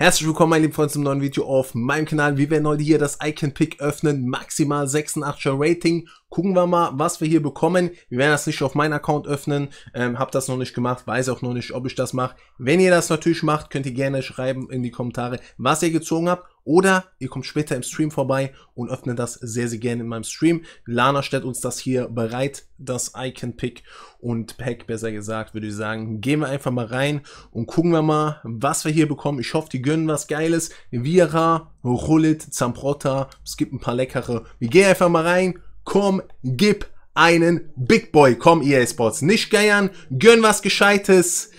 Herzlich willkommen, meine lieben Freunde, zum neuen Video auf meinem Kanal. Wir werden heute hier das Icon Pick öffnen. Maximal 86er Rating Gucken wir mal, was wir hier bekommen. Wir werden das nicht auf meinen Account öffnen. Ähm, hab das noch nicht gemacht, weiß auch noch nicht, ob ich das mache. Wenn ihr das natürlich macht, könnt ihr gerne schreiben in die Kommentare, was ihr gezogen habt. Oder ihr kommt später im Stream vorbei und öffnet das sehr, sehr gerne in meinem Stream. Lana stellt uns das hier bereit, das Icon-Pick und Pack, besser gesagt, würde ich sagen. Gehen wir einfach mal rein und gucken wir mal, was wir hier bekommen. Ich hoffe, die gönnen was Geiles. Vira, Rullit, Zamprotta, es gibt ein paar leckere. Wir gehen einfach mal rein komm, gib einen Big Boy. Komm, EA Sports, nicht geiern, gönn was Gescheites.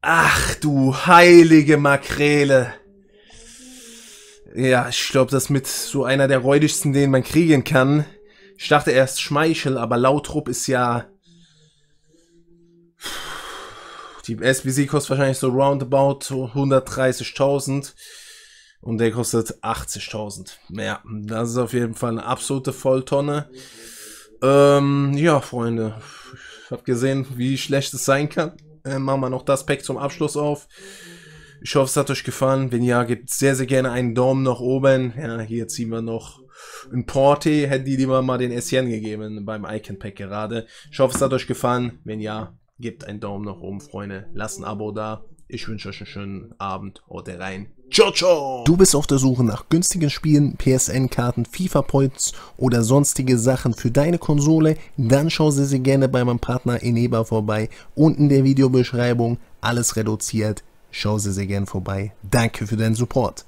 Ach du heilige Makrele. Ja, ich glaube, das mit so einer der räudigsten, den man kriegen kann. Ich dachte erst Schmeichel, aber Lautrup ist ja... Die SBC kostet wahrscheinlich so roundabout 130.000. Und der kostet 80.000. Ja, das ist auf jeden Fall eine absolute Volltonne. Ähm, ja, Freunde, ich habe gesehen, wie schlecht es sein kann. Äh, machen wir noch das Pack zum Abschluss auf. Ich hoffe, es hat euch gefallen. Wenn ja, gebt sehr, sehr gerne einen Daumen nach oben. Ja, hier ziehen wir noch ein Porte. Hätte die lieber mal den SCN gegeben beim Icon Pack gerade. Ich hoffe, es hat euch gefallen. Wenn ja, gebt einen Daumen nach oben, Freunde. Lasst ein Abo da. Ich wünsche euch einen schönen Abend. Haut rein. Ciao, ciao. Du bist auf der Suche nach günstigen Spielen, PSN-Karten, FIFA-Points oder sonstige Sachen für deine Konsole? Dann schau sie sie gerne bei meinem Partner Eneba vorbei. Unten in der Videobeschreibung. Alles reduziert. Schau sie sehr gerne vorbei. Danke für deinen Support.